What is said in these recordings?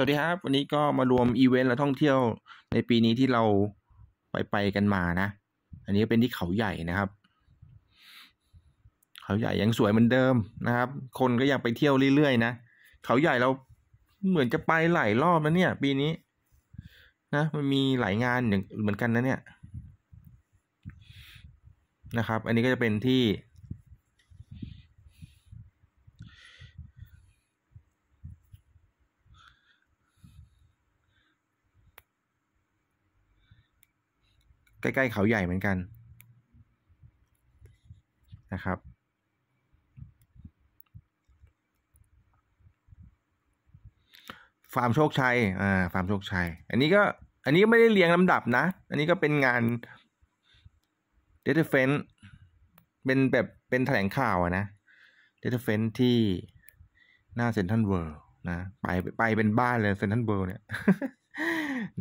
สวัสดีครับวันนี้ก็มารวมอีเวนต์และท่องเที่ยว ในปีนี้ที่เราไปไปกันมานะ อันนี้เป็นที่เขาใหญ่นะครับ เขาใหญ่ยังสวยเหมือนเดิมนะครับ คนก็ยังไปเที่ยวเรื่อยๆนะเขาใหญ่เราเหมือนจะไปหลายรอบแล้วเนี่ยปีนี้นะ มันมีหลายงานอย่างเหมือนกันนะเนี่ยนะครับ อันนี้ก็จะเป็นที่ใกล้ ๆ เขาใหญ่เหมือนกันนะครับฟาร์มโชคชัยอ่าฟาร์มโชคชัยอันนี้ก็อันนี้ไม่ได้เรียงลำดับนะ อันนี้ก็เป็นงานเดตเฟนเป็นแบบเป็นแถลงข่าวอะนะเดตเฟนที่หน้าเซนทันเวิร์นะไปไปเป็นบ้านเลยเซนทันเวิร์เนี่ย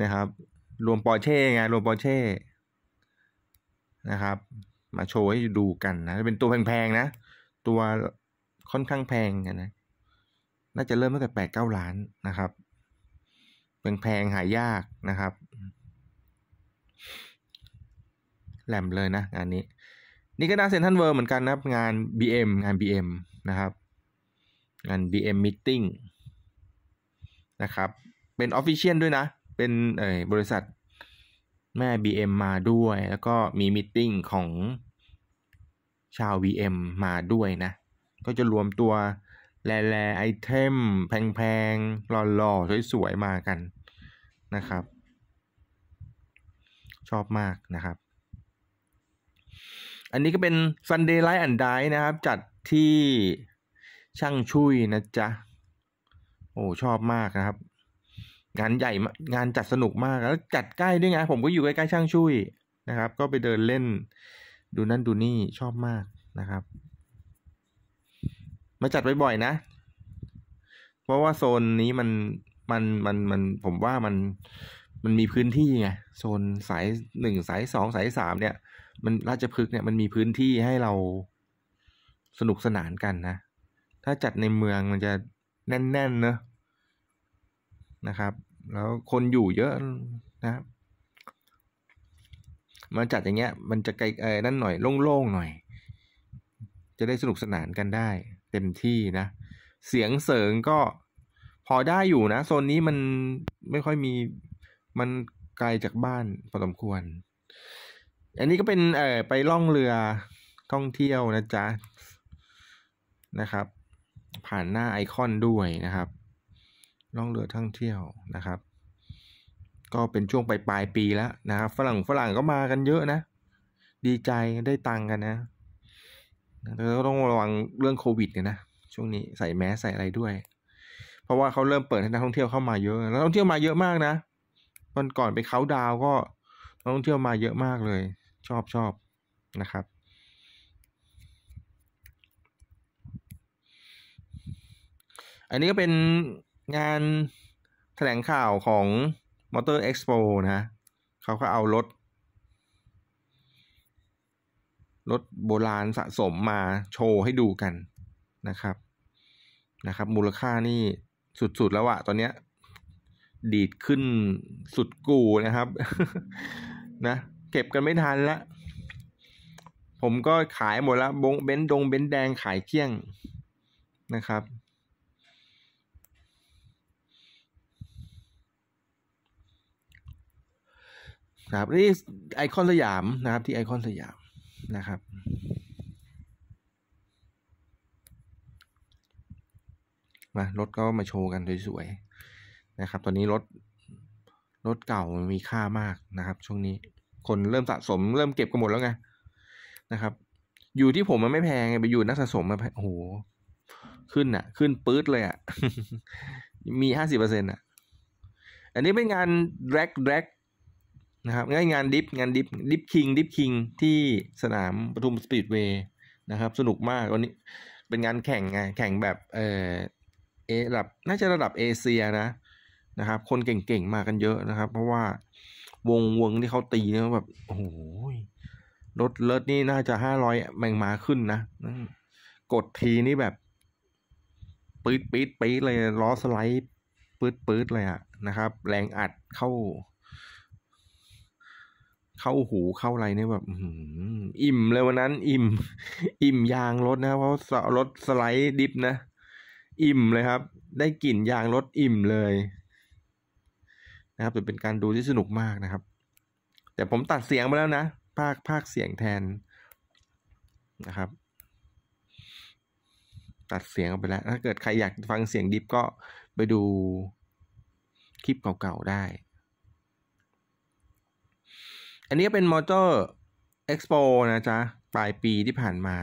นะครับ รวม ปอร์เช่ไง รวม ปอร์เช่นะครับ มาโชว์ให้ดูกันนะเป็นตัวแพงๆนะ ตัวค่อนข้างแพงนะ น่าจะเริ่มตั้งแต่แปดเก้าล้านนะครับ แพงๆหายากนะครับ แหลมเลยนะงานนี้ นี่ก็น่าเซ็นทันเวิร์เหมือนกันนะครับ งาน BM งาน BM นะครับ งาน BM Meeting นะครับ เป็นออฟฟิเชียลด้วยนะ เป็นบริษัทแม่ BM มาด้วยแล้วก็มีมิ팅ของชาว VM มาด้วยนะ ก็จะรวมตัวแล่แล่ไอเทม แพงๆหล่อ ๆ สวยๆมากันนะครับ ชอบมากนะครับ อันนี้ก็เป็น Sunday Light and Die นะครับจัดที่ช่างชุยนะจ๊ะโอ้ชอบมากนะครับงานใหญ่งานจัดสนุกมากแล้วจัดใกล้ด้วยไงผมก็อยู่ใกล้ๆช่างชุยนะครับ ก็ไปเดินเล่นดูนั่นดูนี่ชอบมากนะครับ มาจัดบ่อยๆนะเพราะว่าโซนนี้มันมันมันมันผมว่ามันมันมีพื้นที่ไงโซนสายหนึ่งสายสองสายสามเนี่ย มันราชพฤกษ์เนี่ยมันมีพื้นที่ให้เราสนุกสนานกันนะถ้าจัดในเมืองมันจะแน่นๆเนอะนะครับแล้วคนอยู่เยอะนะครับมาจัดอย่างเงี้ย มันจะไกลเอนั่นหน่อยโล่งๆหน่อย จะได้สนุกสนานกันได้ เต็มที่นะ เสียงเสริงก็พอได้อยู่นะ โซนนี้มันไม่ค่อยมี มันไกลจากบ้านพอสมควร อันนี้ก็เป็นเออไปล่องเรือท่องเที่ยวนะจ๊ะ นะครับ ผ่านหน้าไอคอนด้วยนะครับล่องเรือท่องเที่ยวนะครับ ก็เป็นช่วงปลายปลายปีแล้วนะครับ ฝรั่งฝรั่งก็มากันเยอะนะ ดีใจได้ตังกันนะ แต่ก็ต้องระวังเรื่องโควิดเนี่ยนะ ช่วงนี้ใส่แมสใส่อะไรด้วย เพราะว่าเขาเริ่มเปิดให้นักท่องเที่ยวเข้ามาเยอะแล้วท่องเที่ยวมาเยอะมากนะตอนก่อนไปเขาดาวก็นักท่องเที่ยวมาเยอะมากเลย ชอบชอบนะครับ อันนี้ก็เป็นงานแถลงข่าวของ Motor Expo นะ เขาก็เอารถ รถโบราณสะสมมาโชว์ให้ดูกันนะครับ นะครับ มูลค่านี่สุดๆแล้วอะตอนเนี้ย ดีดขึ้นสุดกูนะครับ นะเก็บกันไม่ทันละผมก็ขายหมดละบงเบนดงเบนแดงขายเกี้ยงนะครับนะครับนี่ไอคอนสยามนะครับ ที่ไอคอนสยามนะครับ มารถก็มาโชว์กันสวยๆนะครับ ตอนนี้รถรถเก่ามีค่ามากนะครับ ช่วงนี้คนเริ่มสะสม เริ่มเก็บกันหมดแล้วไงนะครับ อยู่ที่ผม มันไม่แพงไงไปอยู่นักสะสมมาโอ้โหขึ้นอะ่ะ ขึ้นปื๊ดเลยอะ่ะ มีห้าสิบเปอร์เซ็นต์อ่ะอันนี้เป็นงานแร็กแร็กนะครับงานดิฟ งานดิฟ ดิฟคิง ดิฟคิงที่สนามปทุมสปีดเวย์นะครับ สนุกมาก วันนี้ เป็นงานแข่งไง แข่งแบบ เออเอระดับน่าจะระดับเอเชียนะ นะครับ คนเก่งๆมากันเยอะนะครับ เพราะว่าวงวงที่เขาตีเนี่ยแบบ โอ้โหรถเลิศนี่น่าจะห้าร้อยแมงมาขึ้นนะ กดทีนี่แบบปื๊ดปื๊ดปื๊ดเลยล้อสไลด์ปื๊ดปื๊ดเลยอะนะครับ แรงอัดเข้าเข้าหูเข้าอะไรเนี่ยแบบอิ่มเลยวันนั้นอิ่ม อิ่มยางรถนะเพราะรถสไลด์ดิฟนะ อิ่มเลยครับ ได้กลิ่นยางรถอิ่มเลยนะครับเป็นการดูที่สนุกมากนะครับ แต่ผมตัดเสียงไปแล้วนะภาคภาคเสียงแทนนะครับ ตัดเสียงไปแล้ว ถ้าเกิดใครอยากฟังเสียงดิฟก็ไปดูคลิปเก่าๆได้อันนี้เป็นมอเตอร์เอ็กซ์โปนะจ๊ะ ปลายปีที่ผ่านมา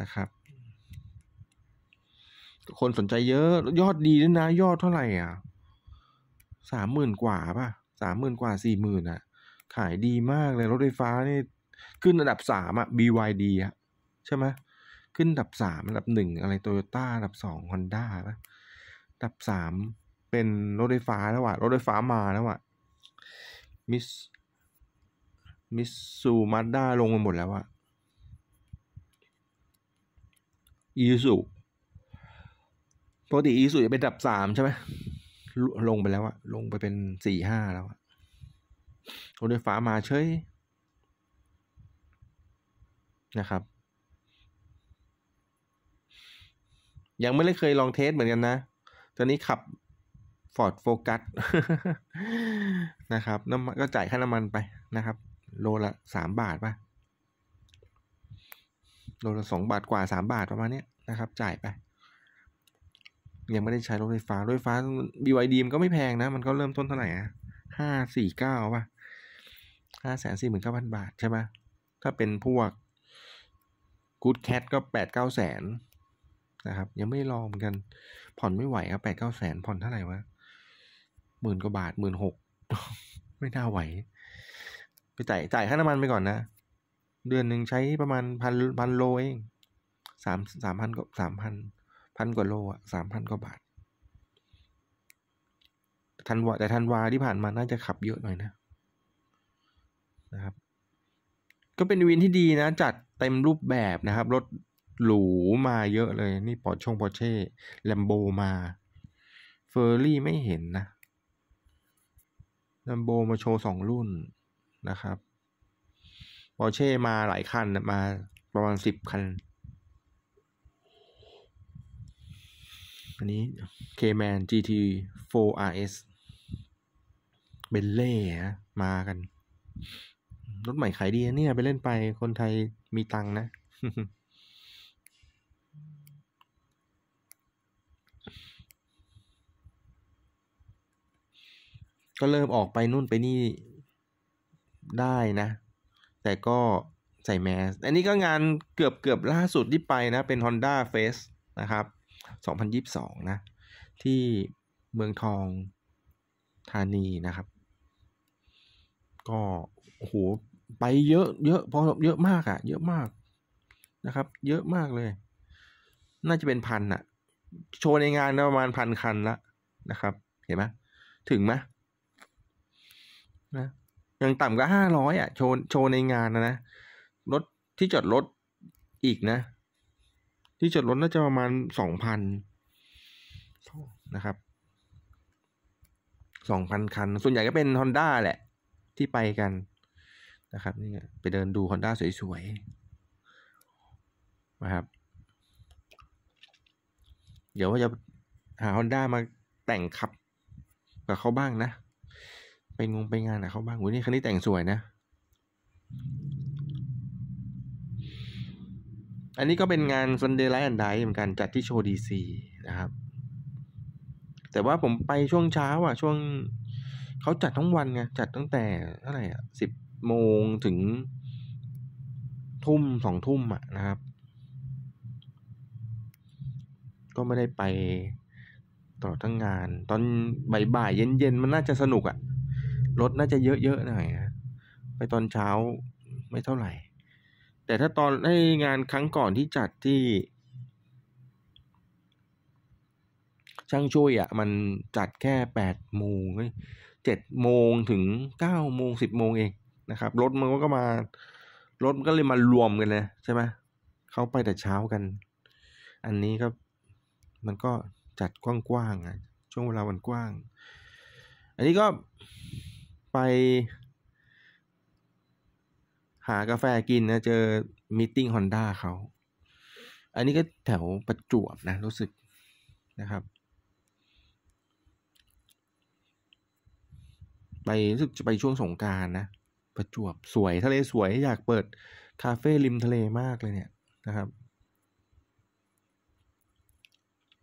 นะครับ คนสนใจเยอะ ยอดดีด้วยนะ ยอดเท่าไหร่อ่ะสามหมื่นกว่าป่ะสามหมื่นกว่าสี่หมื่นอ่ะ ขายดีมากเลยรถไฟฟ้านี่ ขึ้นอันดับสามอ่ะ BYD อ่ะ ใช่ไหมขึ้นอันดับสามอันดับหนึ่งอะไรโตโยต้าอันดับสองฮอนด้าป่ะอันดับสามเป็นรถไฟฟ้าแล้วว่ะ รถไฟฟ้ามาแล้วว่ะมิสมิสซูมาด้าลงมาหมดแล้วอะอีสุปกติอีสุจะเป็นดับสามใช่ไหม ลงไปแล้วอะลงไปเป็นสี่ห้าแล้วอะรถไฟฟ้ามาเฉยนะครับ ยังไม่ได้เคยลองเทสเหมือนกันนะ ตอนนี้ขับฟอร์ดโฟกัส นะครับ น้ำมันก็จ่ายค่าน้ำมันไปนะครับ โลละสามบาทป่ะ โลละสองบาทกว่าสามบาทประมาณนี้นะครับ จ่ายไป ยังไม่ได้ใช้รถไฟฟ้ารถไฟฟ้า b y วมันก็ไม่แพงนะ มันก็เริ่มต้นเท่าไหร่อะห้าสี่เก้าป่ะห้าแสนสี่หมื่นเก้าพันบาท ใช่ไหมถ้าเป็นพวกกูดแคทก็แปดเก้าแสนนะครับยังไม่ลองเหมือนกัน ผ่อนไม่ไหวครับแปดเก้าแสนผ่อนเท่าไหร่วะหมื่นกว่าบาทหมื่นหก ไม่น่าไหว ไปจ่ายจ่ายค่าน้ำมันไปก่อนนะ เดือนหนึ่งใช้ประมาณพันพันโลเองสามสามพันก็สามพันพันกว่าโล อ่ะสามพันกว่าบาททันวาแต่ทันวาที่ผ่านมาน่าจะขับเยอะหน่อยนะนะครับ ก็เป็นวินที่ดีนะจัดเต็มรูปแบบนะครับ รถหรูมาเยอะเลย นี่ปอดชงปอร์เช่แลมโบมา เฟอร์รี่ไม่เห็นนะลัมโบมาโชว์สองรุ่นนะครับบอเช่มาหลายคันมาประมาณสิบคัน อันนี้ K-Man GT 4 RS เบลเล่มากัน รถใหม่ขายดีเนี่ย ไปเล่นไปคนไทยมีตังนะก็เริ่มออกไปนู่นไปนี่ได้นะ แต่ก็ใส่แมส อันนี้ก็งานเกือบเกือบล่าสุดที่ไปนะ เป็น Honda Face นะครับ 2022 นะ ที่เมืองทองธานีนะครับ ก็ โอ้โห ไปเยอะเยอะ พอเยอะมากอะ่ะ เยอะมากนะครับ เยอะมากเลย น่าจะเป็นพันอะ่ะ โชว์ในงานประมาณพันคันละนะครับ เห็นไหม ถึงไหมนะอย่างต่ำก็ห้าร้อยอ่ะโชว์โชว์ ในงานนะนะรถที่จอดรถอีกนะ ที่จอดรถน่าจะประมาณสองพันนะครับสองพันคัน ส่วนใหญ่ก็เป็นฮอนด้าแหละ ที่ไปกันนะครับนี่ไปเดินดูฮอนด้าสวยๆนะครับ เดี๋ยวว่าจะหาฮอนด้ามาแต่งขับกับเขาบ้างนะไปงงไปงานอะเขาบ้างวั้ยนี่คันนี้แต่งสวยนะ อันนี้ก็เป็นงานซันเดย์ไล h ์อ n d d i เหมือนกันจัดที่โชว์ดีซีนะครับ แต่ว่าผมไปช่วงเช้าอะช่วง เขาจัดทั้งวันไงจัดตั้งแต่เท่าไหร่อะสิบโมงถึง ทุ่มสองทุ่มอะนะครับ ก็ไม่ได้ไปต่อทั้งงาน ตอนบ่ายเย็นๆ มันน่าจะสนุกอะรถน่าจะเยอะๆหน่อยนะไปตอนเช้าไม่เท่าไหร่ แต่ถ้าตอนในงานครั้งก่อนที่จัดที่ ช่างช่วยอะ่ะ มันจัดแค่แปดโมงเจ็ดโมงถึงเก้าโมงสิบโมงเองนะครับ รถมันก็มา รถมันก็เลยมารวมกันเลย ใช่ไหมเขาไปแต่เช้ากัน อันนี้ก็มันก็จัดกว้างๆอ่ะ ช่วงเวลาวันกว้าง อันนี้ก็ไปหากาแฟกินนะเจอมิ팅ฮอนด้าเขาอันนี้ก็แถวประจวบนะรู้สึกนะครับไปรู้สึกจะไปช่วงสงการนะประจวบสวยทะเลสวยอยากเปิดคาเฟ่ริมทะเลมากเลยเนี่ยนะครับ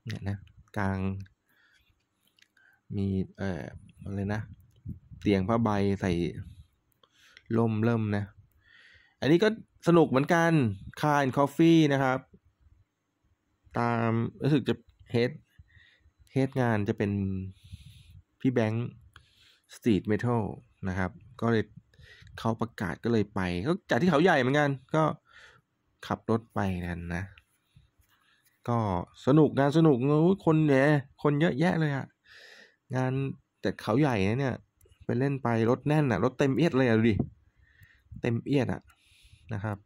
เนี่ยนะกลางมีเอ่ออะไรนะเตียงผ้าใบใส่ ล่มเริ่มนะ อันนี้ก็สนุกเหมือนกัน คานคอฟฟี่นะครับ ตามรู้สึกจะเฮด เฮดงานจะเป็น พี่แบงค์สตรีทเมทัลนะครับ ก็เลยเขาประกาศก็เลยไป ก็จากที่เขาใหญ่เหมือนกัน ก็ขับรถไปนันนะ ก็สนุกงานสนุกคนเนี่ยคนเยอะแยะเลยอะงานแต่เขาใหญ่นเนี่ยไปเล่นไป รถแน่นอะ่ะรถเต็มเอียดเลยอะ่ะดูดิ เต็มเอียดอะ่ะ นะครับ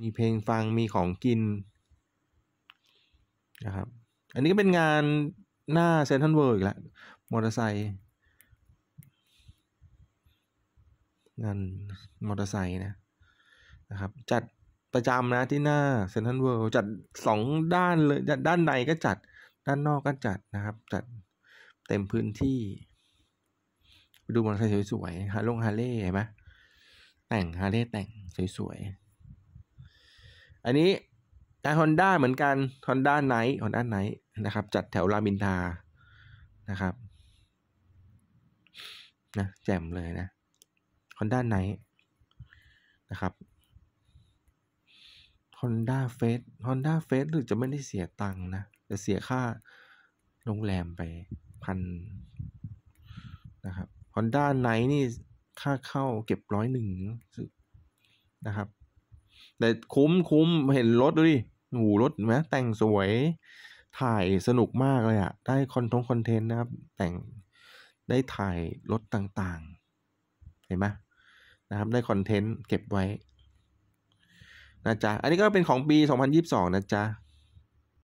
มีเพลงฟังมีของกินนะครับ อันนี้ก็เป็นงานหน้าเซนทันเวิร์กอีกแล้วมอเตอร์ไซค์งานมอเตอร์ไซค์นะ นะครับ จัดประจำนะที่หน้าเซนทันเวิร์กจัดสองด้านเลยด้านในก็จัดด้านนอกก็จัดนะครับ จัดเต็มพื้นที่ ดูมอเตอร์ไซค์สวยๆฮาร์ลงฮาร์เล่เห็นไหมแต่งฮาร์เล่แต่งสวยๆอันนี้แต่ฮอนด้าเหมือนกันฮอนด้าไนท์ฮอนด้าไนท์นะครับ จัดแถวรามินทานะครับ นะ แจ่มเลยนะฮอนด้าไนท์นะครับฮอนด้าเฟสฮอนด้าเฟสหรือจะไม่ได้เสียตังค์นะ จะเสียค่าโรงแรมไปพันนะครับฮอนด้าไนนี่ ค่าเข้าเก็บร้อยหนึ่งนะครับแต่คุ้มคุ้มเห็นรถดูดิหูรถไหมแต่งสวยถ่ายสนุกมากเลยอะได้คอนทงคอนเทนต์นะครับ แต่งได้ถ่ายรถต่างๆ เห็นไหมนะครับได้คอนเทนต์เก็บไว้นะจ๊ะอันนี้ก็เป็นของปี 2022 นะจ๊ะ